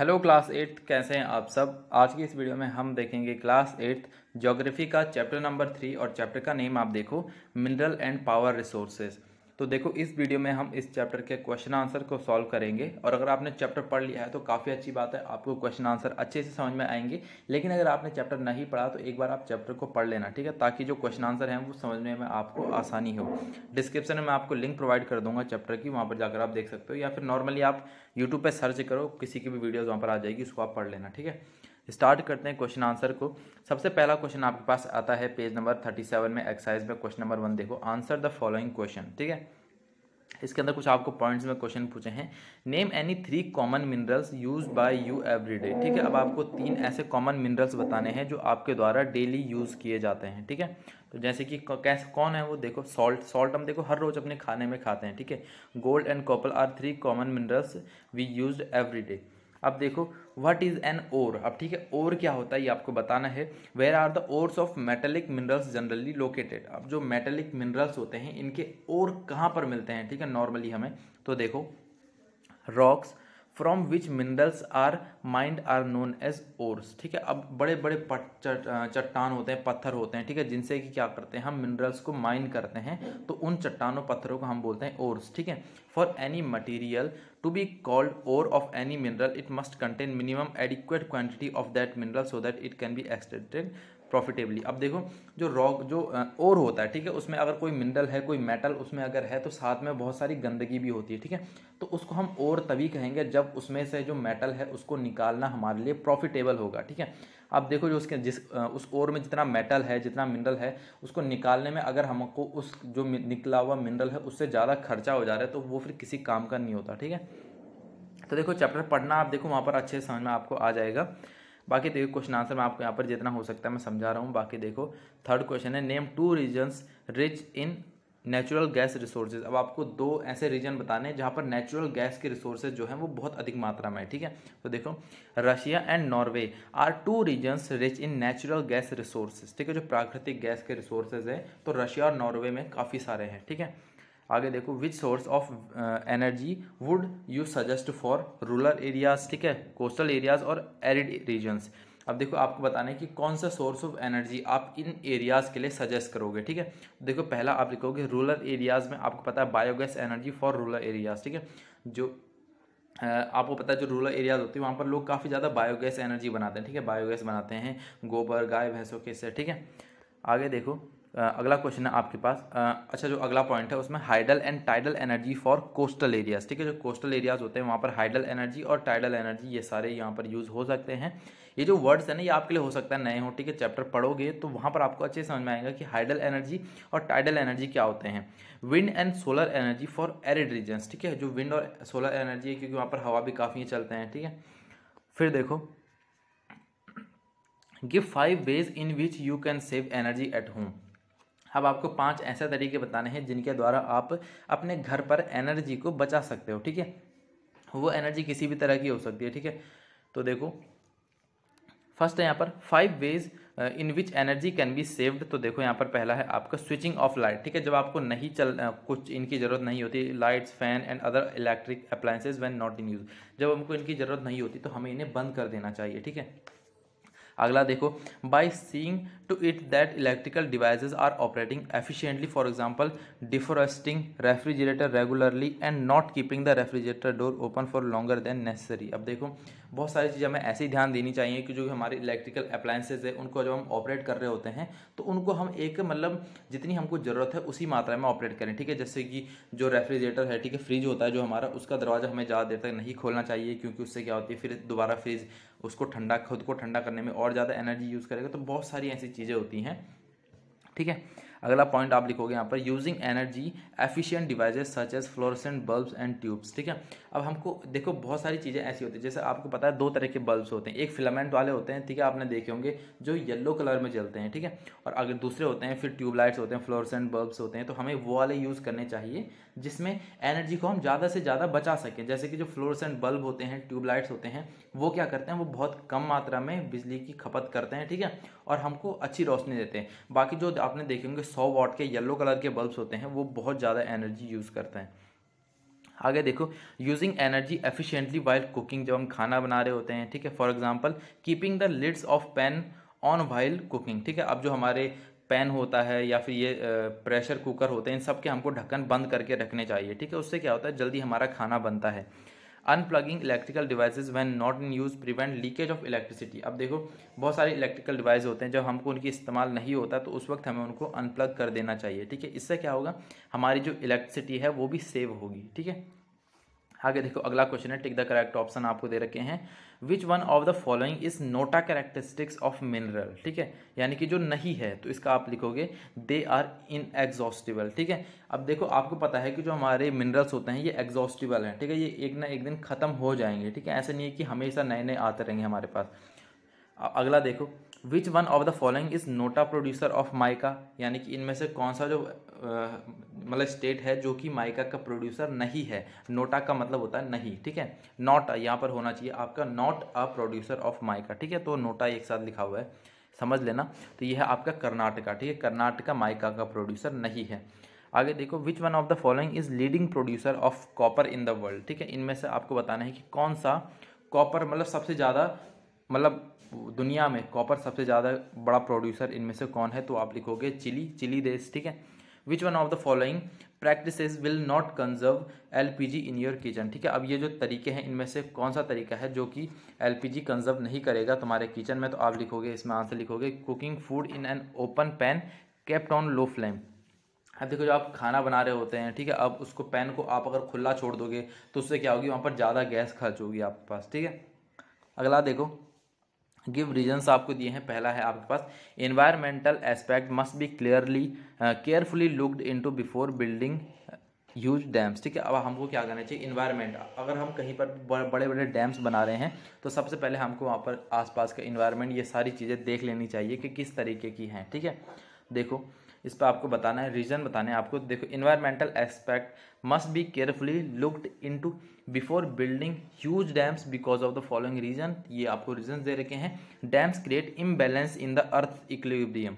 hello class eighth कैसे हैं आप सब आज की इस वीडियो में हम देखेंगे क्लास एट्थ ज्योग्राफी का चैप्टर नंबर थ्री और चैप्टर का नेम आप देखो मिनरल एंड पावर रिसोर्सेज तो देखो इस वीडियो में हम इस चैप्टर के क्वेश्चन आंसर को सॉल्व करेंगे और अगर आपने चैप्टर पढ़ लिया है तो काफ़ी अच्छी बात है आपको क्वेश्चन आंसर अच्छे से समझ में आएंगे लेकिन अगर आपने चैप्टर नहीं पढ़ा तो एक बार आप चैप्टर को पढ़ लेना ठीक है ताकि जो क्वेश्चन आंसर हैं वो समझने में आपको आसानी हो डिस्क्रिप्शन में मैं आपको लिंक प्रोवाइड कर दूंगा चैप्टर की वहाँ पर जाकर आप देख सकते हो या फिर नॉर्मली आप यूट्यूब पर सर्च करो किसी की भी वीडियोज़ वहाँ पर आ जाएगी उसको आप पढ़ लेना ठीक है स्टार्ट करते हैं क्वेश्चन आंसर को सबसे पहला क्वेश्चन आपके पास आता है पेज नंबर थर्टी सेवन में एक्सरसाइज में क्वेश्चन नंबर वन देखो आंसर द फॉलोइंग क्वेश्चन ठीक है इसके अंदर कुछ आपको पॉइंट्स में क्वेश्चन पूछे हैं name any three common minerals use by you every day ठीक है अब आपको तीन ऐसे कॉमन मिनरल्स बताने हैं जो आपके द्वारा डेली यूज़ किए जाते हैं ठीक है तो जैसे कि कैसे कौन है वो देखो सॉल्ट सॉल्ट हम देखो हर रोज़ अपने खाने में खाते हैं ठीक है gold and copper are three common minerals we use every day अब देखो व्हाट इज़ एन ओर अब ठीक है ओर क्या होता है ये आपको बताना है where are the ores of metallic minerals generally located अब जो मेटेलिक मिनरल्स होते हैं इनके ओर कहाँ पर मिलते हैं ठीक है नॉर्मली हमें तो देखो rocks from which minerals are mined are known as ores ठीक है अब बड़े बड़े चट्टान होते हैं पत्थर होते हैं ठीक है जिनसे कि क्या करते हैं हम मिनरल्स को माइन करते हैं तो उन चट्टानों पत्थरों को हम बोलते हैं ओर्स ठीक है for any material to be called ore of any mineral it must contain minimum adequate quantity of that mineral so that it can be extracted profitably अब देखो जो रॉक जो ओर होता है ठीक है उसमें अगर कोई मिनरल है कोई मेटल उसमें अगर है तो साथ में बहुत सारी गंदगी भी होती है ठीक है तो उसको हम और तभी कहेंगे जब उसमें से जो मेटल है उसको निकालना हमारे लिए प्रॉफिटेबल होगा ठीक है अब देखो जो उसके जिस उस ओर में जितना मेटल है जितना मिनरल है उसको निकालने में अगर हमको उस जो निकला हुआ मिनरल है उससे ज़्यादा खर्चा हो जा रहा है तो वो फिर किसी काम का नहीं होता ठीक है तो देखो चैप्टर पढ़ना आप देखो वहाँ पर अच्छे समझ में आपको आ जाएगा बाकी देखो क्वेश्चन आंसर मैं आपको यहाँ पर जितना हो सकता है मैं समझा रहा हूँ बाकी देखो थर्ड क्वेश्चन है name two regions rich in natural gas resources अब आपको दो ऐसे रीजन बताने हैं जहाँ पर नेचुरल गैस के रिसोर्सेज जो हैं वो बहुत अधिक मात्रा में है ठीक है तो देखो Russia and Norway are two regions rich in natural gas resources ठीक है जो प्राकृतिक गैस के रिसोर्सेज हैं तो रशिया और नॉर्वे में काफ़ी सारे हैं ठीक है आगे देखो which source of energy would you suggest for rural areas ठीक है कोस्टल एरियाज और एरिड रीजन्स अब देखो आपको बताना है कि कौन सा सोर्स ऑफ एनर्जी आप इन एरियाज़ के लिए सजेस्ट करोगे ठीक है देखो पहला आप लिखोगे रूरल एरियाज़ में आपको पता है biogas energy for rural areas ठीक है जो uh, आपको पता है जो रूरल एरियाज होती है वहाँ पर लोग काफ़ी ज़्यादा बायोगैस एनर्जी बनाते हैं ठीक है बायोगैस बनाते हैं गोबर गाय भैंसों के से ठीक है आगे देखो अगला क्वेश्चन है आपके पास अच्छा जो अगला पॉइंट है उसमें hydel and tidal energy for coastal areas ठीक है जो कोस्टल एरियाज होते हैं वहाँ पर हाइडल एनर्जी और टाइडल एनर्जी ये सारे यहाँ पर यूज़ हो सकते हैं ये जो वर्ड्स है ना ये आपके लिए हो सकता है नए हो ठीक है चैप्टर पढ़ोगे तो वहाँ पर आपको अच्छे समझ में आएगा कि हाइडल एनर्जी और टाइडल एनर्जी क्या होते हैं wind and solar energy for arid regions ठीक है जो विंड और सोलर एनर्जी है क्योंकि वहाँ पर हवा भी काफ़ी चलते हैं ठीक है फिर देखो give five ways in which you can save energy at home अब आपको पांच ऐसे तरीके बताने हैं जिनके द्वारा आप अपने घर पर एनर्जी को बचा सकते हो ठीक है वो एनर्जी किसी भी तरह की हो सकती है ठीक है तो देखो फर्स्ट है यहाँ पर five ways in which energy can be saved तो देखो यहाँ पर पहला है आपका स्विचिंग ऑफ लाइट ठीक है जब आपको नहीं चल uh, कुछ इनकी ज़रूरत नहीं होती lights fan and other electric appliances when not in use जब हमको इनकी ज़रूरत नहीं होती तो हमें इन्हें बंद कर देना चाहिए ठीक है अगला देखो by seeing to it that electrical devices are operating efficiently for example defrosting refrigerator regularly and not keeping the refrigerator door open for longer than necessary अब देखो बहुत सारी चीज़ें हमें ऐसे ही ध्यान देनी चाहिए कि जो हमारे इलेक्ट्रिकल अप्लाइंसेज है उनको जब हम ऑपरेट कर रहे होते हैं तो उनको हम एक मतलब जितनी हमको ज़रूरत है उसी मात्रा में ऑपरेट करें ठीक है जैसे कि जो रेफ्रिजरेटर है ठीक है फ्रिज होता है जो हमारा उसका दरवाज़ा हमें ज़्यादा देर तक नहीं खोलना चाहिए क्योंकि उससे क्या होती है फिर दोबारा फ्रिज उसको ठंडा खुद को ठंडा करने में और ज़्यादा एनर्जी यूज़ करेगा तो बहुत सारी ऐसी चीज़ें होती हैं ठीक है अगला पॉइंट आप लिखोगे यहाँ पर using energy efficient devices such as fluorescent bulbs and tubes ठीक है अब हमको देखो बहुत सारी चीज़ें ऐसी होती हैं जैसे आपको पता है दो तरह के बल्ब्स होते हैं एक फिलामेंट वाले होते हैं ठीक है आपने देखे होंगे जो येलो कलर में जलते हैं ठीक है और अगर दूसरे होते हैं फिर ट्यूबलाइट्स होते हैं फ्लोरसेंट बल्ब्स होते हैं तो हमें वो वाले यूज़ करने चाहिए जिसमें एनर्जी को हम ज़्यादा से ज़्यादा बचा सकें जैसे कि जो फ्लोरसेंट बल्ब होते हैं ट्यूबलाइट्स होते हैं वो क्या करते हैं वो बहुत कम मात्रा में बिजली की खपत करते हैं ठीक है और हमको अच्छी रोशनी देते हैं बाकी जो आपने देखे होंगे सौ वॉट के येलो कलर के बल्ब्स होते हैं वो बहुत ज़्यादा एनर्जी यूज़ करते हैं आगे देखो using energy efficiently while cooking जब हम खाना बना रहे होते हैं ठीक है for example keeping the lids of pan on while cooking ठीक है अब जो हमारे पैन होता है या फिर ये प्रेशर कुकर होते हैं इन सब के हमको ढक्कन बंद करके रखने चाहिए ठीक है उससे क्या होता है जल्दी हमारा खाना बनता है unplugging electrical devices when not in use prevent leakage of electricity अब देखो बहुत सारे इलेक्ट्रिकल डिवाइस होते हैं जब हमको उनकी इस्तेमाल नहीं होता तो उस वक्त हमें उनको अनप्लग कर देना चाहिए ठीक है इससे क्या होगा हमारी जो इलेक्ट्रिसिटी है वो भी सेव होगी ठीक है आगे देखो अगला क्वेश्चन है टिक द करेक्ट ऑप्शन आपको दे रखे हैं which one of the following is not a characteristics of mineral ठीक है यानी कि जो नहीं है तो इसका आप लिखोगे दे आर इन एग्जॉस्टिबल ठीक है अब देखो आपको पता है कि जो हमारे मिनरल्स होते हैं ये एग्जॉस्टिबल हैं ठीक है ये एक ना एक दिन ख़त्म हो जाएंगे ठीक है ऐसा नहीं है कि हमेशा नए नए आते रहेंगे हमारे पास अगला देखो which one of the following is not a producer of mica यानी कि इनमें से कौन सा जो मतलब स्टेट है जो कि माइका का प्रोड्यूसर नहीं है नोटा का मतलब होता है नहीं ठीक है नॉट यहाँ पर होना चाहिए आपका not a producer of mica ठीक है तो नोटा एक साथ लिखा हुआ है समझ लेना तो यह है आपका कर्नाटका ठीक है कर्नाटका माइका का प्रोड्यूसर नहीं है आगे देखो which one of the following is leading producer of copper in the world ठीक है इनमें से आपको बताना है कि कौन सा कॉपर मतलब सबसे ज़्यादा मतलब दुनिया में कॉपर सबसे ज़्यादा बड़ा प्रोड्यूसर इनमें से कौन है तो आप लिखोगे चिली चिली देश ठीक है which one of the following practice will not conserve L P G in your kitchen ठीक है अब ये जो तरीके हैं इनमें से कौन सा तरीका है जो कि एल पी जी कंजर्व नहीं करेगा तुम्हारे किचन में तो आप लिखोगे इसमें आंसर लिखोगे cooking food in an open pan kept on low flame अब देखो जो आप खाना बना रहे होते हैं ठीक है अब उसको पैन को आप अगर खुला छोड़ दोगे तो उससे क्या होगी वहाँ पर ज़्यादा गैस खर्च होगी आपके पास ठीक है अगला देखो गिव रीजंस आपको दिए हैं पहला है आपके पास environmental aspect must be clearly carefully looked into before building huge dams ठीक है अब हमको क्या करना चाहिए इन्वायरमेंट अगर हम कहीं पर बड़े बड़े डैम्स बना रहे हैं तो सबसे पहले हमको वहाँ पर आसपास का इन्वायरमेंट ये सारी चीज़ें देख लेनी चाहिए कि किस तरीके की हैं ठीक है देखो इस पर आपको बताना है रीज़न बताना है आपको देखो environmental aspect must be carefully looked to before building huge dams because of the following reason ये आपको रीजन दे रखे हैं dams create imbalance in the earth equilibrium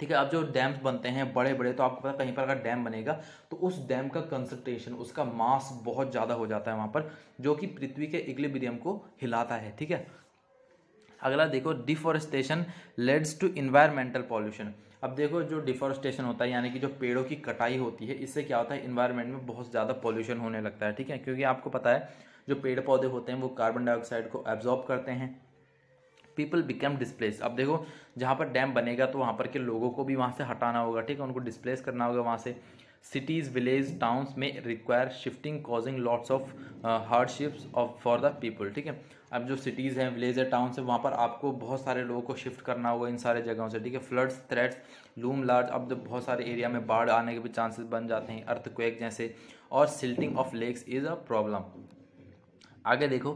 ठीक है अब जो डैम्स बनते हैं बड़े बड़े तो आपको पता कहीं पर अगर डैम बनेगा तो उस डैम का कंसनट्रेशन उसका मास बहुत ज़्यादा हो जाता है वहाँ पर जो कि पृथ्वी के इक्लिब्रियम को हिलाता है ठीक है अगला देखो deforestation leads to environmental pollution अब देखो जो डिफॉरेस्टेशन होता है यानी कि जो पेड़ों की कटाई होती है इससे क्या होता है इन्वायरमेंट में बहुत ज़्यादा पॉल्यूशन होने लगता है ठीक है क्योंकि आपको पता है जो पेड़ पौधे होते हैं वो कार्बन डाइऑक्साइड को एब्जॉर्ब करते हैं पीपल बिकम डिस्प्लेस अब देखो जहाँ पर डैम बनेगा तो वहाँ पर के लोगों को भी वहाँ से हटाना होगा ठीक है उनको डिस्प्लेस करना होगा वहाँ से सिटीज़ विलेज towns में require shifting causing lots of uh, hardships of for the people ठीक है अब जो सिटीज़ हैं विलेज है टाउन हैं वहाँ पर आपको बहुत सारे लोगों को शिफ्ट करना होगा इन सारे जगहों से ठीक है फ्लड्स थ्रेड्स लूम लार्ज अब जब तो बहुत सारे एरिया में बाढ़ आने के भी चांसेस बन जाते हैं अर्थक्वेक जैसे और silting of lakes is a problem आगे देखो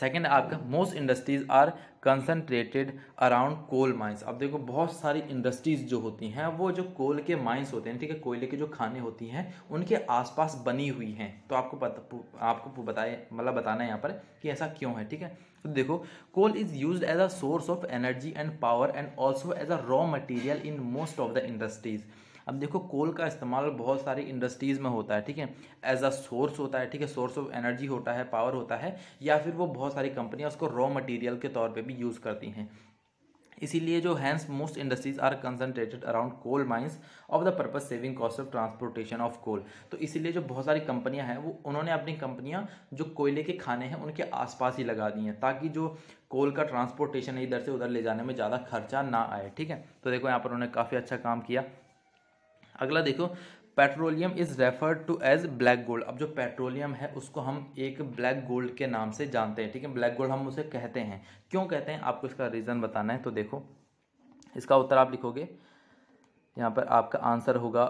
सेकेंड आपका most industries are concentrated around coal mines अब देखो बहुत सारी इंडस्ट्रीज़ जो होती हैं वो जो कोल के माइंस होते हैं ठीक है कोयले के जो खाने होती हैं उनके आसपास बनी हुई हैं तो आपको पता आपको बताए मतलब बताना है यहाँ पर कि ऐसा क्यों है ठीक है तो देखो coal is use as a source of energy and power and also as a raw material in most of the industries अब देखो कोल का इस्तेमाल बहुत सारी इंडस्ट्रीज़ में होता है ठीक है एज अ सोर्स होता है ठीक है सोर्स ऑफ एनर्जी होता है पावर होता है या फिर वो बहुत सारी कंपनियाँ उसको रॉ मटेरियल के तौर पर भी यूज़ करती हैं इसीलिए जो hence most industries are concentrated around coal mines of the purpose saving cost of transportation of coal तो इसीलिए जो बहुत सारी कंपनियां हैं वो उन्होंने अपनी कंपनियां जो कोयले के खाने हैं उनके आसपास ही लगा दी हैं ताकि जो कोल का ट्रांसपोर्टेशन है इधर से उधर ले जाने में ज़्यादा खर्चा ना आए ठीक है तो देखो यहाँ पर उन्होंने काफ़ी अच्छा काम किया अगला देखो petroleum is referred to as black gold अब जो पेट्रोलियम है उसको हम एक ब्लैक गोल्ड के नाम से जानते हैं ठीक है ब्लैक गोल्ड हम उसे कहते हैं क्यों कहते हैं आपको इसका रीज़न बताना है तो देखो इसका उत्तर आप लिखोगे यहाँ पर आपका आंसर होगा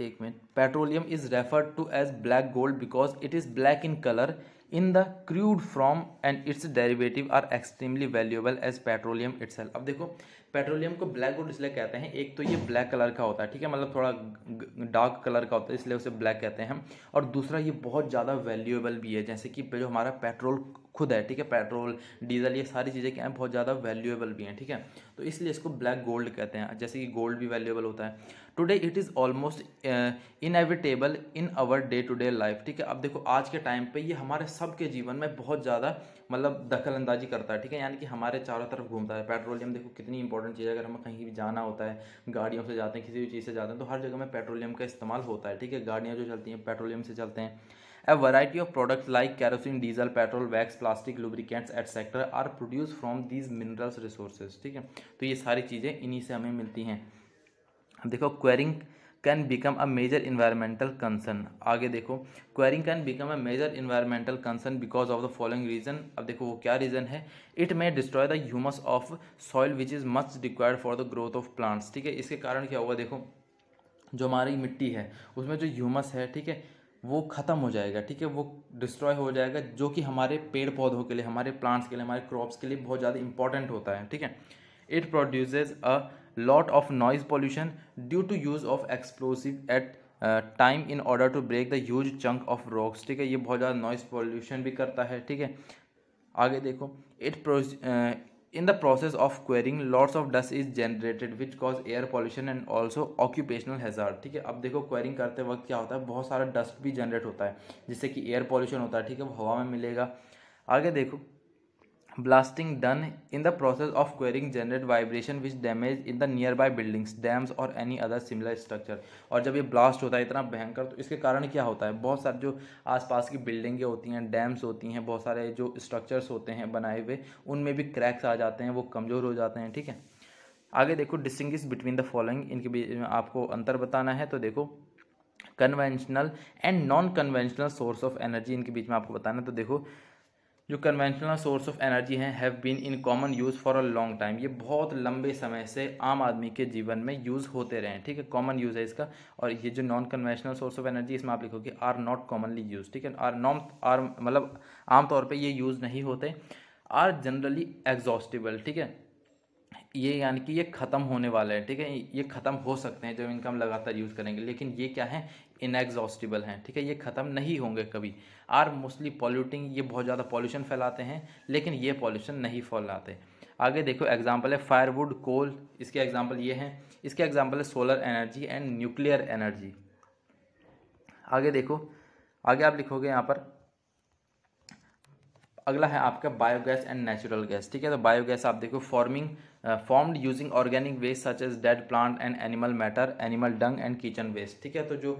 एक minute petroleum is referred to as black gold because it is black in colour in the crude form and its derivative are extremely valuable as petroleum its अब देखो पेट्रोलियम को ब्लैक गोल्ड इसलिए कहते हैं एक तो ये ब्लैक कलर का होता है ठीक है मतलब थोड़ा डार्क कलर का होता है इसलिए उसे ब्लैक कहते हैं हम और दूसरा ये बहुत ज़्यादा वैल्यूएबल भी है जैसे कि जो हमारा पेट्रोल खुद है ठीक है पेट्रोल डीजल ये सारी चीज़ें क्या हैं बहुत ज़्यादा वैल्यूएबल भी हैं ठीक है तो इसलिए इसको ब्लैक गोल्ड कहते हैं जैसे कि गोल्ड भी वैल्यूएबल होता है today it is almost inevitable in our day to day life ठीक है अब देखो आज के टाइम पे ये हमारे सब के जीवन में बहुत ज़्यादा मतलब दखल अंदाजी करता है ठीक है यानी कि हमारे चारों तरफ घूमता है पेट्रोलियम देखो कितनी इंपॉर्टेंट चीज़ है अगर हमें कहीं भी जाना होता है गाड़ियों से जाते हैं किसी भी चीज़ से जाते हैं तो हर जगह में पेट्रोलियम का इस्तेमाल होता है ठीक है गाड़ियाँ जो चलती हैं पेट्रोलियम से चलते हैं a variety of products like kerosene diesel petrol wax plastic lubricants etcetera are produce from these minerals resources ठीक है तो ये सारी चीज़ें इन्हीं से हमें मिलती हैं देखो quarrying can become a major environmental concern आगे देखो quarrying can become a major environmental concern because of the following reason अब देखो वो क्या रीजन है it may destroy the humus of soil which is much required for the growth of plants ठीक है इसके कारण क्या होगा देखो जो हमारी मिट्टी है उसमें जो ह्यूमस है ठीक है वो ख़त्म हो जाएगा ठीक है वो डिस्ट्रॉय हो जाएगा जो कि हमारे पेड़ पौधों के लिए हमारे प्लांट्स के लिए हमारे क्रॉप्स के लिए बहुत ज़्यादा इंपॉर्टेंट होता है ठीक है it produces a lot of noise pollution due to use of explosive at time in order to break the huge chunk of rocks ठीक है ये बहुत ज़्यादा नॉइस पॉल्यूशन भी करता है ठीक है आगे देखो it in the process of quarrying lots of dust is generated which cause air pollution and also occupational hazard ठीक है अब देखो क्वेरिंग करते वक्त क्या होता है बहुत सारा डस्ट भी जनरेट होता है जिससे कि एयर पॉल्यूशन होता है ठीक है वो हवा में मिलेगा आगे देखो blasting done in the process of quarrying generate vibration which damage in the nearby buildings dams और एनी अदर सिमिलर स्ट्रक्चर और जब ये ब्लास्ट होता है इतना भयंकर तो इसके कारण क्या होता है बहुत सारे जो आसपास की बिल्डिंगें होती हैं डैम्स होती हैं बहुत सारे जो स्ट्रक्चर्स होते हैं बनाए हुए उनमें भी क्रैक्स आ जाते हैं वो कमज़ोर हो जाते हैं ठीक है आगे देखो डिस्टिंग बिटवीन द फॉलोइंग इनके बीच में आपको अंतर बताना है तो देखो conventional and non conventional source of energy इनके बीच में आपको बताना है तो देखो जो कन्वेंशनल सोर्स ऑफ एनर्जी हैं have been in common use for a long time ये बहुत लंबे समय से आम आदमी के जीवन में यूज़ होते रहे हैं ठीक है कॉमन यूज़ है इसका और ये जो non conventional source of energy इसमें आप लिखोगे आर नॉट कॉमनली यूज ठीक है आर नॉम आर मतलब आमतौर पर ये यूज़ नहीं होते आर जनरली एग्जॉस्टिबल ठीक है ये यानी कि ये ख़त्म होने वाला है ठीक है ये ख़त्म हो सकते हैं जब इनका हम लगातार यूज़ करेंगे लेकिन ये क्या है इनएग्जॉस्टिबल हैं ठीक है ये ख़त्म नहीं होंगे कभी आर मोस्टली पॉल्यूटिंग ये बहुत ज़्यादा पॉल्यूशन फैलाते हैं लेकिन ये पॉल्यूशन नहीं फैलाते आगे देखो एग्जाम्पल है फायरवुड कोल इसके एग्जाम्पल ये हैं इसके एग्जाम्पल है solar energy and nuclear energy आगे देखो आगे आप लिखोगे यहाँ पर अगला है आपका बायोगैस एंड नेचुरल गैस ठीक है तो बायोगैस आप देखो forming formed using organic waste such as dead plant and animal matter animal dung and kitchen waste ठीक है तो जो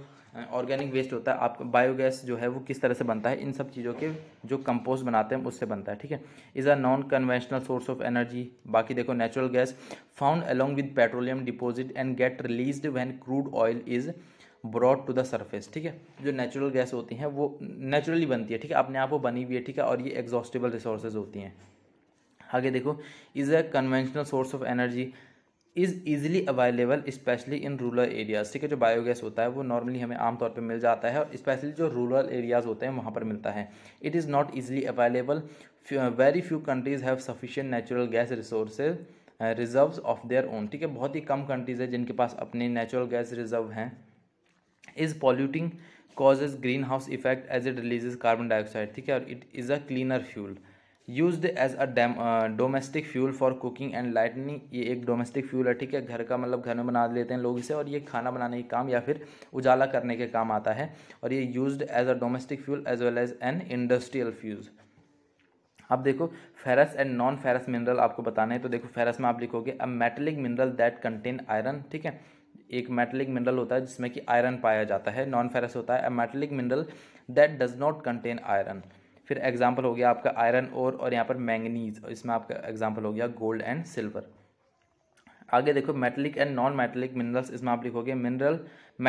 ऑर्गेनिक वेस्ट होता है आपका बायोगैस जो है वो किस तरह से बनता है इन सब चीज़ों के जो कंपोस्ट बनाते हैं उससे बनता है ठीक है is a non conventional source of energy बाकी देखो natural gas found along with petroleum deposit and get release when crude oil is brought to the surface ठीक है जो नेचुरल गैस होती हैं वो नेचुरली बनती है ठीक है अपने आप वो बनी हुई है ठीक है और ये एग्जॉस्टेबल रिसोर्सेज होती हैं आगे देखो is a conventional source of energy is easily available especially in rural areas ठीक है जो बायोगैस होता है वो नॉर्मली हमें आमतौर पर मिल जाता है और स्पेशली जो रूरल एरियाज़ होते हैं वहाँ पर मिलता है it is not easily available very few countries have sufficient natural gas resource reserve of their own ठीक है बहुत ही कम कंट्रीज़ है जिनके पास अपने नेचुरल गैस रिजर्व हैं is polluting causes greenhouse effect as it releases carbon dioxide ठीक है और it is a cleaner fuel used as a domestic fuel for cooking and lightning ये एक डोमेस्टिक फ्यूल है ठीक है घर का मतलब घर में बना लेते हैं लोग इसे और ये खाना बनाने के काम या फिर उजाला करने के काम आता है और ये use as a domestic fuel as well as an industrial fuel अब देखो ferrous and non ferrous mineral आपको बताने हैं तो देखो फेरस में आप लिखोगे a metallic mineral that contain iron ठीक है एक मेटलिक मिनरल होता है जिसमें कि आयरन पाया जाता है नॉन फेरस होता है a metallic mineral that does not contain iron फिर एग्जाम्पल हो गया आपका आयरन और और यहाँ पर मैंगनीज इसमें आपका एग्जाम्पल हो गया गोल्ड एंड सिल्वर आगे देखो metallic and non metallic minerals इसमें आप लिखोगे मिनरल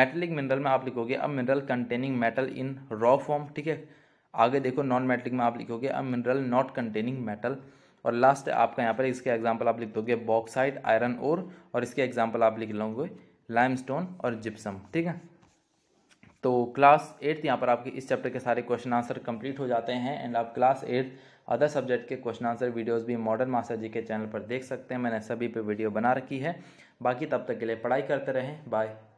मेटलिक मिनरल में आप लिखोगे अब mineral containing metal in raw form ठीक है आगे देखो नॉन मेटलिक में आप लिखोगे अब मिनरल नॉट कंटेनिंग मेटल और लास्ट आपका यहाँ पर इसके एग्जाम्पल आप लिख दोगे बॉक्साइड आयरन और, और इसके एग्जाम्पल आप लिख लोगे लाइमस्टोन और जिप्सम ठीक है तो क्लास एट्थ यहाँ पर आपके इस चैप्टर के सारे क्वेश्चन आंसर कंप्लीट हो जाते हैं एंड आप क्लास एट्थ अदर सब्जेक्ट के क्वेश्चन आंसर वीडियोस भी मॉडर्न मास्टर जी के चैनल पर देख सकते हैं मैंने सभी पे वीडियो बना रखी है बाकी तब तक के लिए पढ़ाई करते रहें बाय